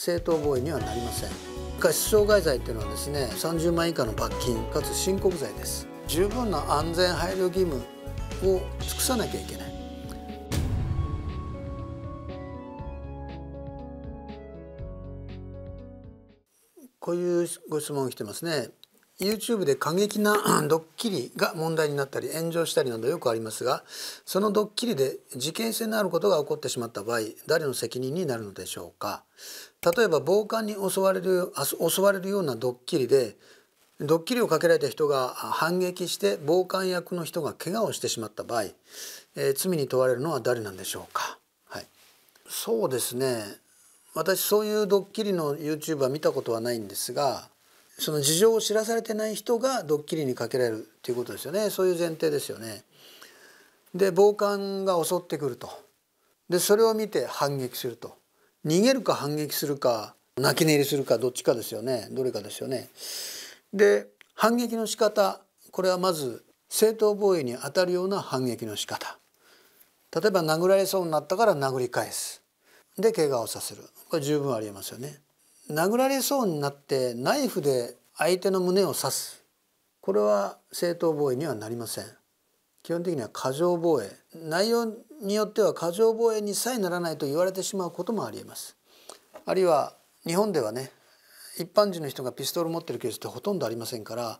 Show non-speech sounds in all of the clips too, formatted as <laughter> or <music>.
正当防衛にはなりません過失傷害罪っていうのはですね30万以下の罰金かつ申告罪です十分な安全配慮義務を尽くさなきゃいけないこういうご質問来てますね YouTube で過激な <clears throat> ドッキリが問題になったり炎上したりなどよくありますがそのドッキリで事件性のあることが起こってしまった場合誰の責任になるのでしょうか例えば暴漢に襲われる襲われるようなドッキリでドッキリをかけられた人が反撃して暴漢役の人が怪我をしてしまった場合、えー、罪に問われるのは誰なんでしょうか、はい、そうですね私そういうドッキリの YouTube は見たことはないんですがその事情を知らされてない人がドッキリにかけられるっていうことですよねそういう前提ですよね。で暴漢が襲ってくるとでそれを見て反撃すると逃げるか反撃するか泣き寝入りするかどっちかですよねどれかですよね。で反撃の仕方これはまず正当防衛に当たるような反撃の仕方例えば殴られそうになったから殴り返すで怪我をさせるこれ十分ありえますよね。殴られそうになってナイフで相手の胸を刺すこれは正当防衛にはなりません基本的には過剰防衛内容によっては過剰防衛にさえならないと言われてしまうこともありえますあるいは日本ではね一般人の人がピストル持ってるケースってほとんどありませんから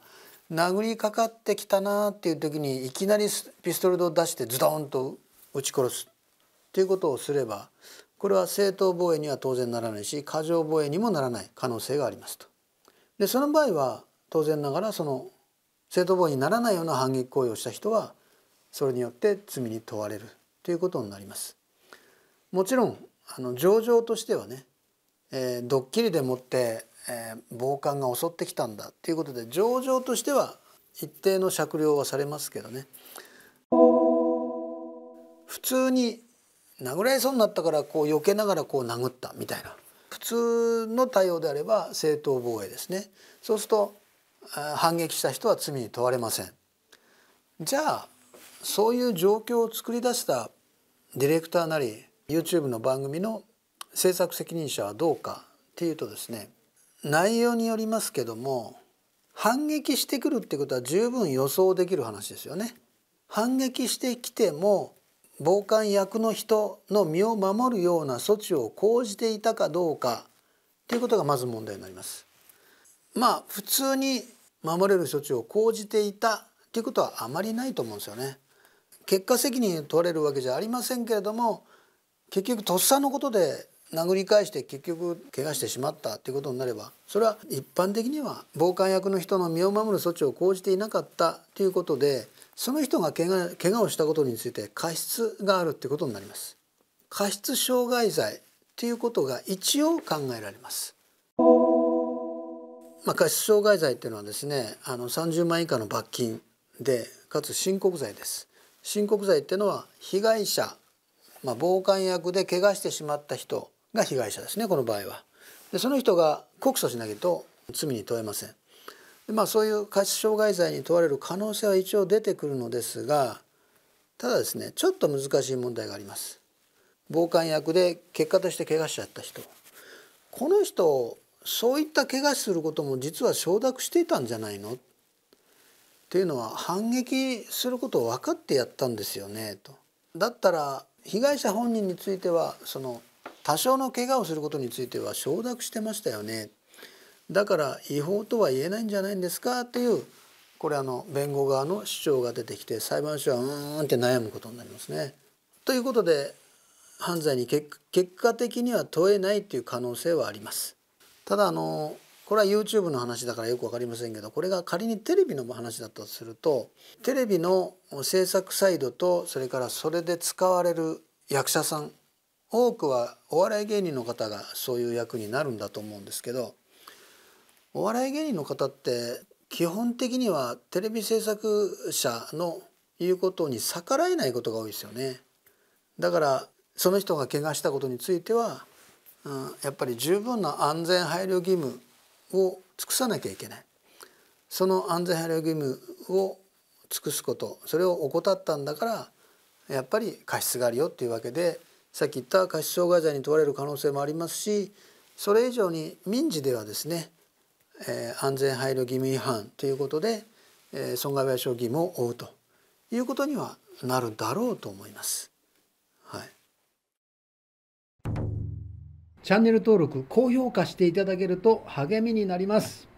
殴りかかってきたなっていう時にいきなりピストルを出してズドンと撃ち殺すっていうことをすればこれは正当防衛には当然ならないし過剰防衛にもならない可能性がありますと。でその場合は当然ながらその正当防衛にならないような反撃行為をした人はそれによって罪に問われるということになります。もちろんあの上場としてはね、えー、ドッキリでもって、えー、暴漢が襲ってきたんだということで上場としては一定の酌量はされますけどね普通に殴られそうになったからこう避けながらこう殴ったみたいな普通の対応であれば正当防衛ですねそうすると反撃した人は罪に問われませんじゃあそういう状況を作り出したディレクターなり YouTube の番組の制作責任者はどうかっていうとですね内容によりますけども反撃してくるってことは十分予想できる話ですよね。反撃してきても防寒役の人の身を守るような措置を講じていたかどうかということがまず問題になります。まあ普通に守れる処置を講じていたということはあまりないと思うんですよね。結果責任取れるわけじゃありませんけれども結局とっさのことで殴り返して結局怪我してしまったということになればそれは一般的には暴漢役の人の身を守る措置を講じていなかったということでその人が怪我怪我をしたことについて過失があるということになります。過失傷害罪ということが一応考えられます。まあ、過失傷害罪っていうのはですねあの30万以下の罰金でかつ申告罪です。申告罪っていうのは被害者、まあ、暴漢役で怪我してしまった人が被害者ですねこの場合は。でその人が告訴しなきゃと罪に問えません。でまあそういう過失傷害罪に問われる可能性は一応出てくるのですがただですねちょっと難しい問題があります。防寒薬で結果として怪我しちゃった人この人そういった怪我することも実は承諾していたんじゃないのっていうのは反撃することを分かってやったんですよねと。だったら被害者本人についてはその多少の怪我をすることについては承諾してましたよねだから違法とは言えないんじゃないんですかというこれあの弁護側の主張が出てきて裁判所はうーんって悩むことになりますね。ということで犯罪に結果的には問えないという可能性はあります。ただあのこれは YouTube の話だからよく分かりませんけどこれが仮にテレビの話だったとするとテレビの制作サイドとそれからそれで使われる役者さん多くはお笑い芸人の方がそういう役になるんだと思うんですけどお笑い芸人の方って基本的にはテレビ制作者の言うことに逆らえないことが多いですよね。だからその人が怪我したことについては、うん、やっぱり十分な安全配慮義務を尽くさなきゃいけない。その安全配慮義務を尽くすことそれを怠ったんだからやっぱり過失があるよっていうわけでさっき言った過失傷害罪に問われる可能性もありますしそれ以上に民事ではですね、えー、安全配慮義務違反ということで、えー、損害賠償義務を負うということにはなるだろうと思います。はい、チャンネル登録高評価していただけると励みになります。